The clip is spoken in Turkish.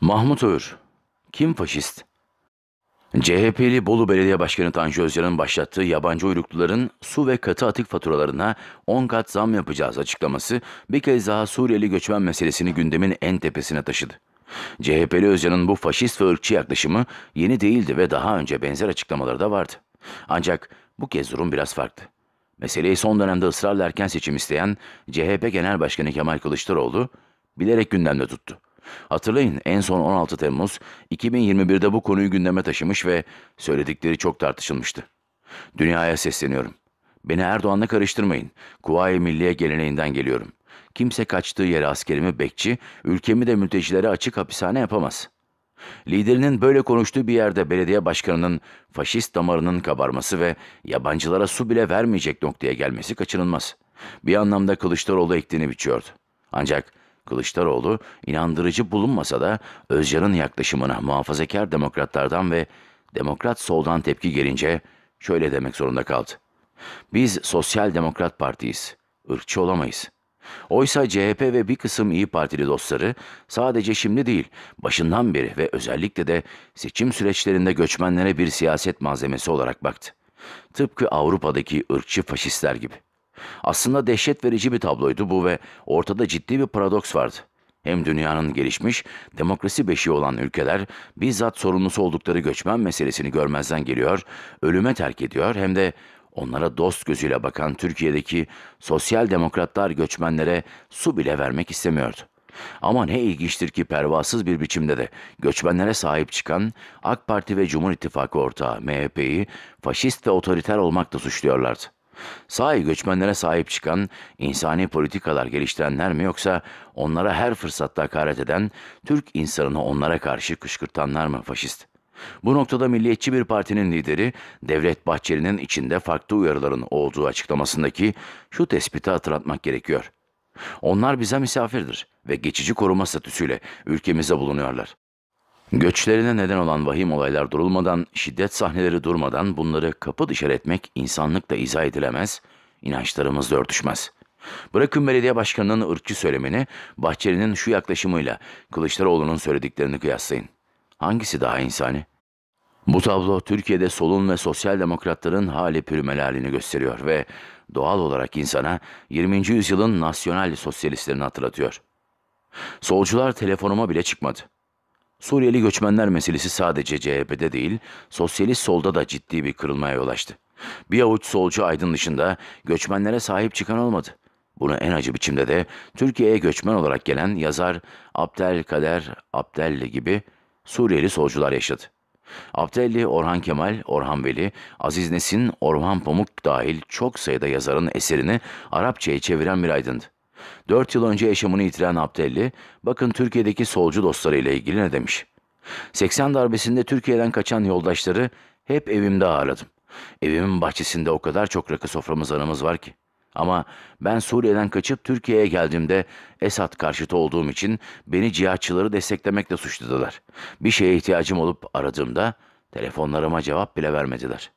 Mahmut Öğür. Kim faşist? CHP'li Bolu Belediye Başkanı Tanju Özcan'ın başlattığı yabancı uyrukluların su ve katı atık faturalarına 10 kat zam yapacağız açıklaması bir kez daha Suriyeli göçmen meselesini gündemin en tepesine taşıdı. CHP'li Özcan'ın bu faşist ve ırkçı yaklaşımı yeni değildi ve daha önce benzer açıklamaları da vardı. Ancak bu kez durum biraz farklı. Meseleyi son dönemde ısrarla erken seçim isteyen CHP Genel Başkanı Kemal Kılıçdaroğlu bilerek gündemde tuttu. Hatırlayın en son 16 Temmuz 2021'de bu konuyu gündeme taşımış ve söyledikleri çok tartışılmıştı. Dünyaya sesleniyorum. Beni Erdoğan'la karıştırmayın. Kuvayi Milliye geleneğinden geliyorum. Kimse kaçtığı yere askerimi bekçi, ülkemi de mültecilere açık hapishane yapamaz. Liderinin böyle konuştuğu bir yerde belediye başkanının faşist damarının kabarması ve yabancılara su bile vermeyecek noktaya gelmesi kaçınılmaz. Bir anlamda Kılıçdaroğlu ektiğini biçiyordu. Ancak Kılıçdaroğlu inandırıcı bulunmasa da Özcan'ın yaklaşımına muhafazakar demokratlardan ve demokrat soldan tepki gelince şöyle demek zorunda kaldı. Biz Sosyal Demokrat Partiyiz. ırkçı olamayız. Oysa CHP ve bir kısım İyi Partili dostları sadece şimdi değil, başından beri ve özellikle de seçim süreçlerinde göçmenlere bir siyaset malzemesi olarak baktı. Tıpkı Avrupa'daki ırkçı faşistler gibi. Aslında dehşet verici bir tabloydu bu ve ortada ciddi bir paradoks vardı. Hem dünyanın gelişmiş, demokrasi beşiği olan ülkeler bizzat sorumlusu oldukları göçmen meselesini görmezden geliyor, ölüme terk ediyor hem de onlara dost gözüyle bakan Türkiye'deki sosyal demokratlar göçmenlere su bile vermek istemiyordu. Ama ne ilginçtir ki pervasız bir biçimde de göçmenlere sahip çıkan AK Parti ve Cumhur İttifakı ortağı MHP'yi faşist ve otoriter olmakla suçluyorlardı. Sahi göçmenlere sahip çıkan, insani politikalar geliştirenler mi yoksa onlara her fırsatta hakaret eden, Türk insanını onlara karşı kışkırtanlar mı faşist? Bu noktada milliyetçi bir partinin lideri Devlet Bahçeli'nin içinde farklı uyarıların olduğu açıklamasındaki şu tespiti hatırlatmak gerekiyor. Onlar bize misafirdir ve geçici koruma statüsüyle ülkemize bulunuyorlar. Göçlerine neden olan vahim olaylar durulmadan, şiddet sahneleri durmadan bunları kapı dışarı etmek insanlıkla izah edilemez, inançlarımızla örtüşmez. Bırakın belediye başkanının ırkçı söylemini, Bahçeli'nin şu yaklaşımıyla Kılıçdaroğlu'nun söylediklerini kıyaslayın. Hangisi daha insani? Bu tablo Türkiye'de solun ve sosyal demokratların hali pürmelalini gösteriyor ve doğal olarak insana 20. yüzyılın nasyonal sosyalistlerini hatırlatıyor. Solcular telefonuma bile çıkmadı. Suriyeli göçmenler meselesi sadece CHP'de değil, sosyalist solda da ciddi bir kırılmaya yol açtı. Bir avuç solcu aydın dışında göçmenlere sahip çıkan olmadı. Bunu en acı biçimde de Türkiye'ye göçmen olarak gelen yazar Abdelkader Abdelli gibi Suriyeli solcular yaşadı. Abdelli, Orhan Kemal, Orhan Veli, Aziz Nesin, Orhan Pamuk dahil çok sayıda yazarın eserini Arapçaya çeviren bir aydındı. 4 yıl önce yaşamını yitiren Abdelli, bakın Türkiye'deki solcu dostlarıyla ilgili ne demiş. 80 darbesinde Türkiye'den kaçan yoldaşları hep evimde ağırladım. Evimin bahçesinde o kadar çok rakı soframız anımız var ki. Ama ben Suriye'den kaçıp Türkiye'ye geldiğimde Esad karşıtı olduğum için beni cihatçıları desteklemekle suçladılar. Bir şeye ihtiyacım olup aradığımda telefonlarıma cevap bile vermediler.